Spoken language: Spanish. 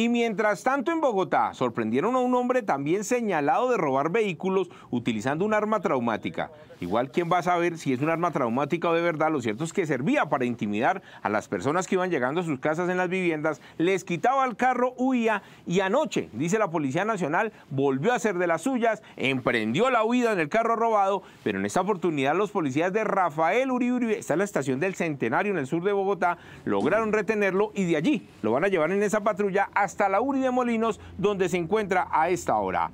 Y mientras tanto en Bogotá sorprendieron a un hombre también señalado de robar vehículos utilizando un arma traumática. Igual quién va a saber si es un arma traumática o de verdad, lo cierto es que servía para intimidar a las personas que iban llegando a sus casas en las viviendas, les quitaba el carro, huía y anoche, dice la Policía Nacional, volvió a hacer de las suyas, emprendió la huida en el carro robado, pero en esta oportunidad los policías de Rafael Uribe está en la estación del Centenario en el sur de Bogotá, lograron retenerlo y de allí lo van a llevar en esa patrulla a hasta la URI de Molinos, donde se encuentra a esta hora.